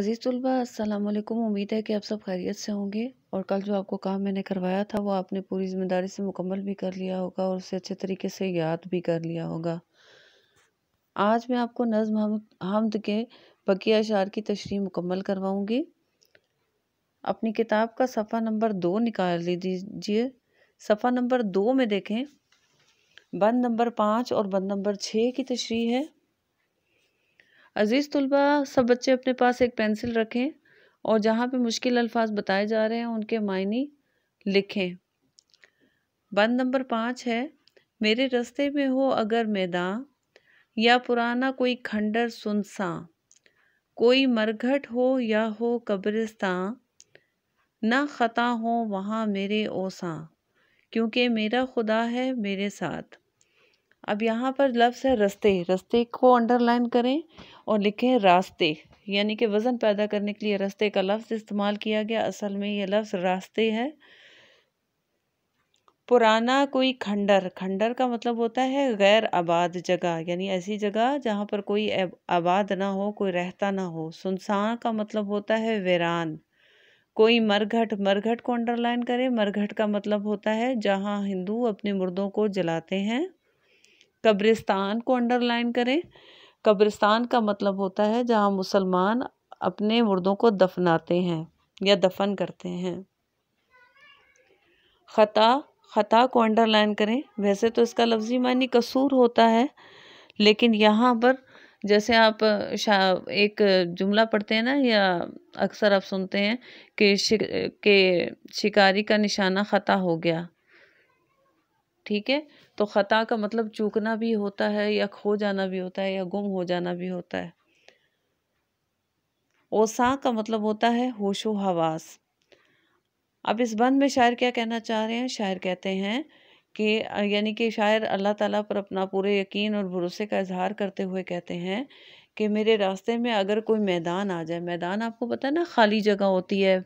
अज़ीज़ तलबा असलकुम उम्मीद है कि आप सब खैरियत से होंगे और कल जो आपको काम मैंने करवाया था वो आपने पूरी ज़िम्मेदारी से मुकम्मल भी कर लिया होगा और उसे अच्छे तरीके से याद भी कर लिया होगा आज मैं आपको नज़म हम हमद के बकिया अशार की तशरी मुकम्मल करवाऊँगी अपनी किताब का सफ़ा नंबर दो निकाल लीजिए सफ़ा नंबर दो में देखें बंद नंबर पाँच और बंद नंबर छः की तशरी है अज़ीज़ तलबा सब बच्चे अपने पास एक पेंसिल रखें और जहाँ पे मुश्किल अल्फाज बताए जा रहे हैं उनके मायने लिखें बंद नंबर पाँच है मेरे रस्ते में हो अगर मैदान या पुराना कोई खंडर सुनसा कोई मरघट हो या हो कब्रिस्तान ना ख़ता हो वहाँ मेरे ओसा क्योंकि मेरा खुदा है मेरे साथ अब यहाँ पर लफ्ज़ है रस्ते रस्ते को अंडरलाइन करें और लिखें रास्ते यानी कि वज़न पैदा करने के लिए रास्ते का लफ्ज़ इस्तेमाल किया गया असल में ये लफ्ज़ रास्ते है पुराना कोई खंडर खंडर का मतलब होता है गैर आबाद जगह यानी ऐसी जगह जहाँ पर कोई आबाद ना हो कोई रहता ना हो सुनसान का मतलब होता है वीरान कोई मरघट मरघट को अंडरलाइन करें मरघट का मतलब होता है जहाँ हिंदू अपने मुर्दों को जलाते हैं कब्रिस्तान को अंडरलाइन करें कब्रिस्तान का मतलब होता है जहाँ मुसलमान अपने मुर्दों को दफनाते हैं या दफन करते हैं ख़ता ख़ता को अंडरलाइन करें वैसे तो इसका लफ्ज़ी मानी कसूर होता है लेकिन यहाँ पर जैसे आप एक जुमला पढ़ते हैं ना या अक्सर आप सुनते हैं कि शिक, के शिकारी का निशाना ख़ता हो गया ठीक है तो ख़ता का मतलब चूकना भी होता है या खो जाना भी होता है या गुम हो जाना भी होता है ओसा का मतलब होता है होशो हवास अब इस बंद में शायर क्या कहना चाह रहे हैं शायर कहते हैं कि यानी कि शायर अल्लाह ताला पर अपना पूरे यकीन और भरोसे का इजहार करते हुए कहते हैं कि मेरे रास्ते में अगर कोई मैदान आ जाए मैदान आपको पता है ना खाली जगह होती है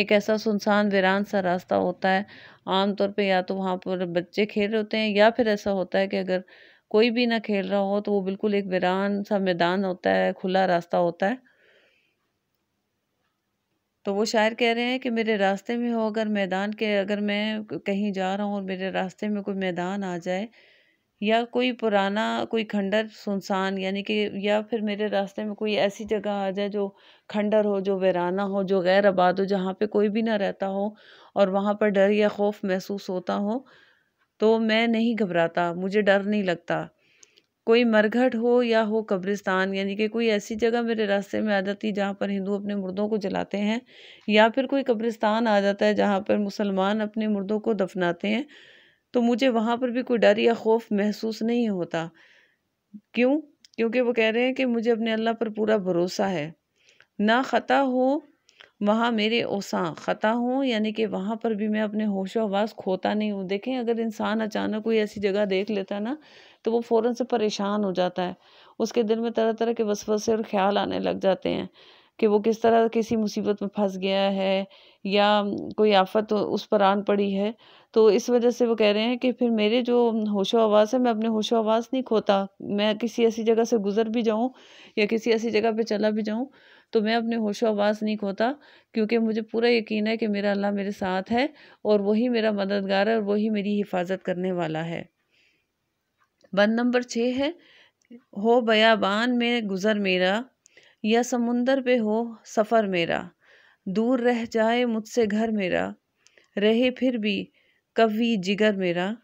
एक ऐसा सुनसान वीरान सा रास्ता होता है आमतौर पे या तो वहाँ पर बच्चे खेल रहे होते हैं या फिर ऐसा होता है कि अगर कोई भी ना खेल रहा हो तो वो बिल्कुल एक वीरान सा मैदान होता है खुला रास्ता होता है तो वो शायर कह रहे हैं कि मेरे रास्ते में हो अगर मैदान के अगर मैं कहीं जा रहा हूँ और मेरे रास्ते में कोई मैदान आ जाए या कोई पुराना कोई खंडर सुनसान यानी कि या फिर मेरे रास्ते में कोई ऐसी जगह आ जाए जो खंडर हो जो वीराना हो जो गैर आबाद हो जहाँ पे कोई भी ना रहता हो और वहाँ पर डर या खौफ महसूस होता हो तो मैं नहीं घबराता मुझे डर नहीं लगता कोई मरघट हो या हो कब्रिस्तान यानी कि कोई ऐसी जगह मेरे रास्ते में आ जाती है जहाँ पर हिंदू अपने मुर्दों को जलाते हैं या फिर कोई कब्रिस्तान आ जाता है जहाँ पर मुसलमान अपने मुर्दों को दफनाते हैं तो मुझे वहाँ पर भी कोई डर या खौफ महसूस नहीं होता क्यों क्योंकि वो कह रहे हैं कि मुझे अपने अल्लाह पर पूरा भरोसा है ना ख़ता हो वहाँ मेरे ओसा ख़ता हो यानी कि वहाँ पर भी मैं अपने होशो आवाज़ खोता नहीं हूँ देखें अगर इंसान अचानक कोई ऐसी जगह देख लेता है ना तो वो फ़ौर से परेशान हो जाता है उसके दिल में तरह तरह के वसवसे और ख्याल आने लग जाते हैं कि वो किस तरह किसी मुसीबत में फंस गया है या कोई आफत उस पर आन पड़ी है तो इस वजह से वो कह रहे हैं कि फिर मेरे जो होशो आवाज़ है मैं अपने होशो आवाज़ नहीं खोता मैं किसी ऐसी जगह से गुज़र भी जाऊँ या किसी ऐसी जगह पे चला भी जाऊँ तो मैं अपने होशो आवाज़ नहीं खोता क्योंकि मुझे पूरा यकीन है कि मेरा अल्लाह मेरे साथ है और वही मेरा मददगार है और वही मेरी हिफाजत करने वाला है बंद नंबर छः है हो बयाबान में गुज़र मेरा या समुंदर पे हो सफ़र मेरा दूर रह जाए मुझसे घर मेरा रहे फिर भी कवि जिगर मेरा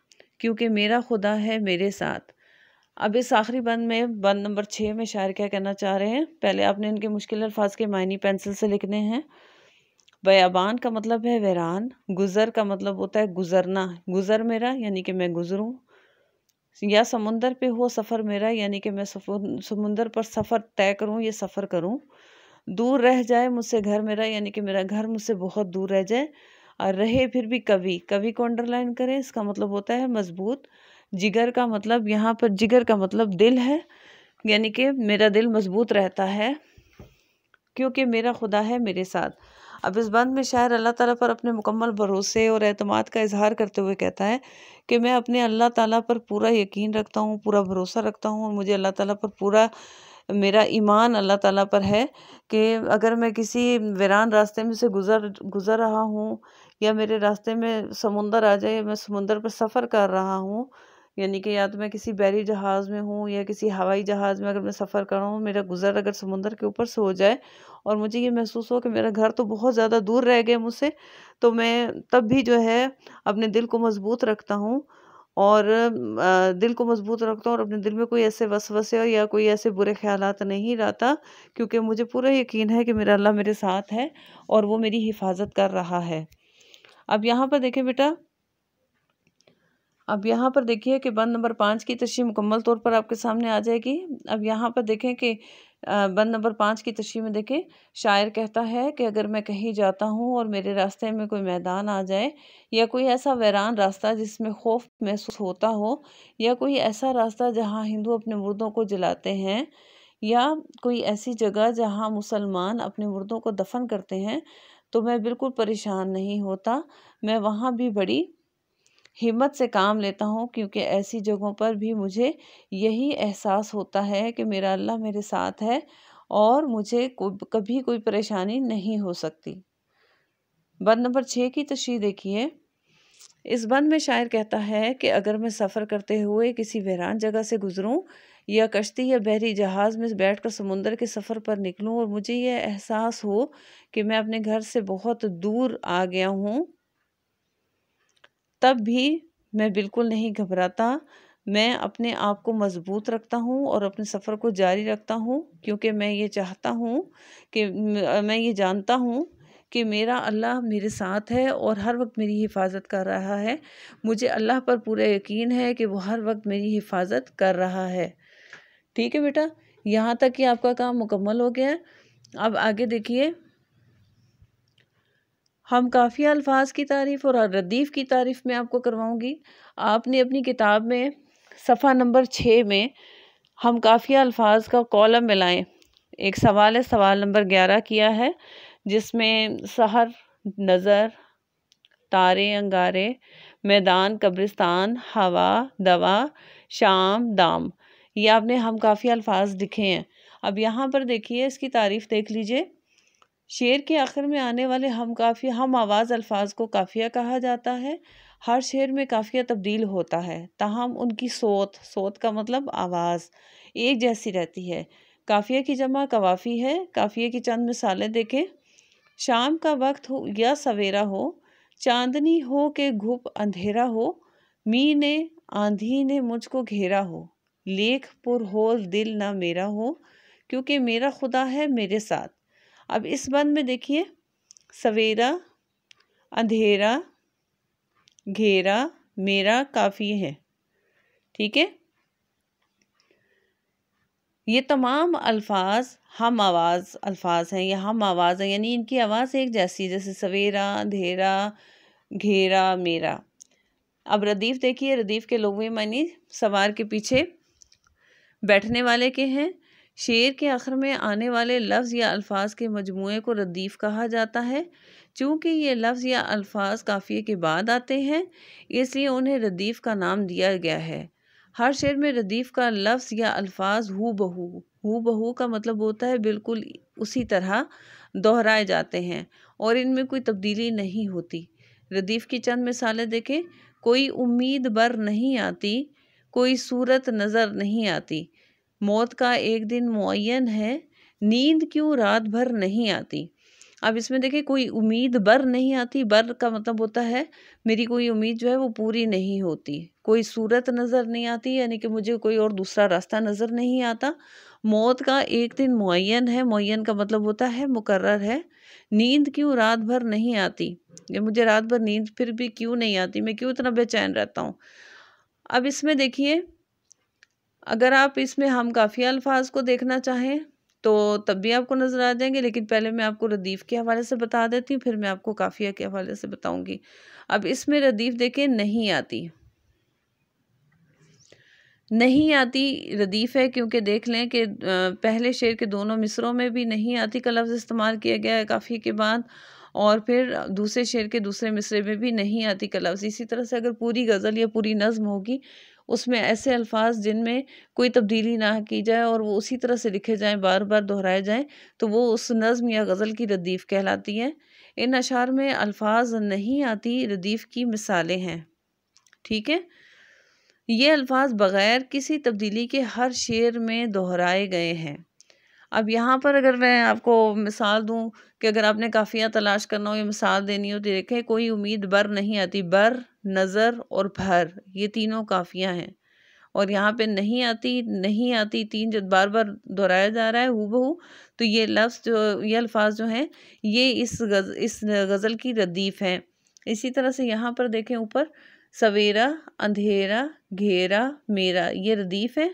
क्योंकि मेरा खुदा है मेरे साथ अब इस आखिरी बंद में बंद नंबर छः में शायर क्या कहना चाह रहे हैं पहले आपने इनके मुश्किल अल्फाज के मायने पेंसिल से लिखने हैं बयाबान का मतलब है वैरान गुज़र का मतलब होता है गुज़रना गुज़र मेरा यानी कि मैं गुज़रूँ या समुंदर पे हो सफ़र मेरा यानी कि मैं समुंदर पर सफ़र तय करूँ ये सफ़र करूँ दूर रह जाए मुझसे घर मेरा यानी कि मेरा घर मुझसे बहुत दूर रह जाए और रहे फिर भी कवि कवि को अंडरलाइन करें इसका मतलब होता है मजबूत जिगर का मतलब यहाँ पर जिगर का मतलब दिल है यानी कि मेरा दिल मजबूत रहता है क्योंकि मेरा खुदा है मेरे साथ अब इस बंद में शायर अल्लाह ताला पर अपने मुकम्मल भरोसे और अहतमाद का इजहार करते हुए कहता है कि मैं अपने अल्लाह ताला पर पूरा यकीन रखता हूँ पूरा भरोसा रखता हूँ और मुझे अल्लाह ताला पर पूरा मेरा ईमान अल्लाह ताला पर है कि अगर मैं किसी वीरान रास्ते में से गुज़र गुज़र रहा हूँ या मेरे रास्ते में समुंदर आ जाए मैं समुंदर पर सफ़र कर रहा हूँ यानी कि या तो मैं किसी बैरी जहाज़ में हूँ या किसी हवाई जहाज़ में अगर मैं सफ़र कर रहा हूँ मेरा गुज़र अगर समुंदर के ऊपर से हो जाए और मुझे ये महसूस हो कि मेरा घर तो बहुत ज़्यादा दूर रह गया मुझसे तो मैं तब भी जो है अपने दिल को मज़बूत रखता हूँ और दिल को मजबूत रखता हूँ और अपने दिल में कोई ऐसे वसवसे या कोई ऐसे बुरे ख्याल नहीं रहता क्योंकि मुझे पूरा यकीन है कि मेरा अल्लाह मेरे साथ है और वो मेरी हिफाजत कर रहा है अब यहाँ पर देखें बेटा अब यहाँ पर देखिए कि बंद नंबर पाँच की तशरी मुकम्मल तौर पर आपके सामने आ जाएगी अब यहाँ पर देखें कि बंद नंबर पाँच की तशरी में देखें शायर कहता है कि अगर मैं कहीं जाता हूँ और मेरे रास्ते में कोई मैदान आ जाए या कोई ऐसा वैरान रास्ता जिसमें खौफ महसूस होता हो या कोई ऐसा रास्ता जहाँ हिंदू अपने मुर्दों को जलाते हैं या कोई ऐसी जगह जहाँ मुसलमान अपने मुर्दों को दफन करते हैं तो मैं बिल्कुल परेशान नहीं होता मैं वहाँ भी बड़ी हिम्मत से काम लेता हूँ क्योंकि ऐसी जगहों पर भी मुझे यही एहसास होता है कि मेरा अल्लाह मेरे साथ है और मुझे को, कभी कोई परेशानी नहीं हो सकती बंद नंबर छः की तशी देखिए इस बंद में शायर कहता है कि अगर मैं सफ़र करते हुए किसी वहरान जगह से गुजरूं या कश्ती या बहरी जहाज़ में बैठकर समुंदर के सफ़र पर निकलूं और मुझे यह एहसास हो कि मैं अपने घर से बहुत दूर आ गया हूं तब भी मैं बिल्कुल नहीं घबराता मैं अपने आप को मज़बूत रखता हूँ और अपने सफ़र को जारी रखता हूँ क्योंकि मैं ये चाहता हूँ कि मैं ये जानता हूँ कि मेरा अल्लाह मेरे साथ है और हर वक्त मेरी हिफाजत कर रहा है मुझे अल्लाह पर पूरा यकीन है कि वो हर वक्त मेरी हिफाजत कर रहा है ठीक है बेटा यहाँ तक कि आपका काम मुकम्मल हो गया अब आगे देखिए हम काफ़ी अल्फाज की तारीफ़ और रदीफ़ की तारीफ़ मैं आपको करवाऊँगी आपने अपनी किताब में सफ़ा नंबर छः में हम काफ़ी अल्फाज का कॉलम मिलाएँ एक सवाल है सवाल नंबर ग्यारह किया है जिसमें सहर नज़र तारे अंगारे मैदान कब्रिस्तान हवा दवा शाम दाम ये आपने हम काफ़ी अल्फाज लिखे हैं अब यहाँ पर देखिए इसकी तारीफ़ देख लीजिए शेर के आखिर में आने वाले हम काफ़िया हम आवाज़ अल्फाज को काफ़िया कहा जाता है हर शेर में काफ़िया तब्दील होता है ताहम उनकी सोत सोत का मतलब आवाज़ एक जैसी रहती है काफ़िया की जमा कवाफ़ी है काफ़िया की चंद मिसालें देखें शाम का वक्त हो या सवेरा हो चांदनी हो के घुप अंधेरा हो मी ने आंधी ने मुझको घेरा हो लेख पुर होल दिल ना मेरा हो क्योंकि मेरा खुदा है मेरे साथ अब इस बंद में देखिए सवेरा अंधेरा घेरा मेरा काफ़ी है ठीक है ये तमाम अल्फाज हम आवाज़ अल्फाज हैं या हम आवाज़ हैं यानी इनकी आवाज़ एक जैसी जैसे सवेरा अंधेरा घेरा मेरा अब रदीफ़ देखिए रदीफ़ के लोग भी मानी सवार के पीछे बैठने वाले के हैं शेर के आखिर में आने वाले लफ्ज़ या अल्फाज के मजमू को रदीफ़ कहा जाता है चूँकि ये लफ्ज़ या अल्फाज काफ़िए के बाद आते हैं इसलिए उन्हें रदीफ़ का नाम दिया गया है हर शेर में रदीफ़ का लफ्ज़ या अल्फाज हु बहू हु बहू का मतलब होता है बिल्कुल उसी तरह दोहराए जाते हैं और इनमें कोई तब्दीली नहीं होती रदीफ़ की चंद मिसालें देखें कोई उम्मीद बर नहीं आती कोई सूरत नज़र नहीं आती मौत का एक दिन मुन है नींद क्यों रात भर नहीं आती अब इसमें देखिए कोई उम्मीद बर नहीं आती बर का मतलब होता है मेरी कोई उम्मीद जो है वो पूरी नहीं होती कोई सूरत नज़र नहीं आती यानी कि मुझे कोई और दूसरा रास्ता नज़र नहीं आता मौत का एक दिन मुन है मुन का मतलब होता है मुकर है नींद क्यों रात भर नहीं आती ये मुझे रात भर नींद फिर भी क्यों नहीं आती मैं क्यों इतना बेचैन रहता हूँ अब इसमें देखिए अगर आप इसमें हम काफ़ी अल्फाज को देखना चाहें तो तब भी आपको नज़र आ जाएंगे लेकिन पहले मैं आपको रदीफ़ के हवाले से बता देती हूँ फिर मैं आपको काफ़िया के हवाले से बताऊँगी अब इसमें रदीफ़ देखें नहीं आती नहीं आती रदीफ़ है क्योंकि देख लें कि पहले शेर के दोनों मिसरों में भी नहीं आती का लफ्ज़ इस्तेमाल किया गया है काफ़ी के बाद और फिर दूसरे शेर के दूसरे मिसरे में भी नहीं आती का लफ्ज़ इसी तरह से अगर पूरी गज़ल या पूरी नज़म होगी उसमें ऐसे अल्फाज जिनमें कोई तब्दीली ना की जाए और वो उसी तरह से लिखे जाएँ बार बार दोहराए जाएँ तो वो उस नज़म या गज़ल की रदीफ़ कहलाती है इन अशार में अल्फाज नहीं आती रदीफ़ की मिसालें हैं ठीक है ये अल्फाज बग़ैर किसी तब्दीली के हर शेर में दोहराए गए हैं अब यहाँ पर अगर मैं आपको मिसाल दूँ कि अगर आपने काफ़ियाँ तलाश करना हो या मिसाल देनी हो तो देखें कोई उम्मीद बर नहीं आती बर नज़र और भर ये तीनों काफ़ियाँ हैं और यहाँ पे नहीं आती नहीं आती तीन जो बार बार दोहराया जा रहा है हु बहू तो ये लफ्ज़ जो ये अल्फाज जो हैं ये इस गज़ इस गज़ल की रदीफ़ हैं इसी तरह से यहाँ पर देखें ऊपर सवेरा अंधेरा घेरा मेरा ये रदीफ़ है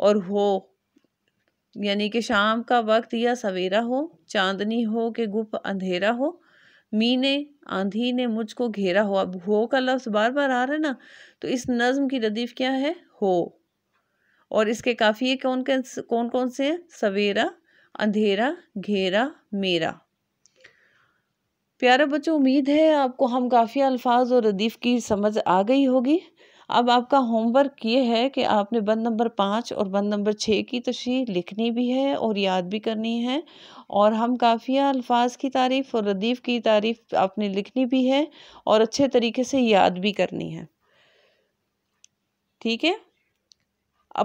और हो यानी कि शाम का वक्त या सवेरा हो चांदनी हो कि गुप अंधेरा हो मी ने आंधी ने मुझको घेरा हो अब हो का लफ्ज़ बार बार आ रहा है ना तो इस नज़म की रदीफ़ क्या है हो और इसके काफ़िए कौन कौन कौन से हैं सवेरा अंधेरा घेरा मेरा प्यारे बच्चों उम्मीद है आपको हम काफ़ी अल्फाज और रदीफ़ की समझ आ गई होगी अब आपका होमवर्क ये है कि आपने बंद नंबर पाँच और बंद नंबर छः की तशरी तो लिखनी भी है और याद भी करनी है और हम काफ़िया अल्फाज की तारीफ़ और रदीफ़ की तारीफ़ आपने लिखनी भी है और अच्छे तरीके से याद भी करनी है ठीक है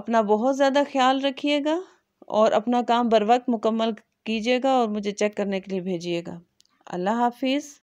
अपना बहुत ज़्यादा ख्याल रखिएगा और अपना काम बर वक्त मुकम्मल कीजिएगा और मुझे चेक करने के लिए भेजिएगा अल्लाह हाफिज़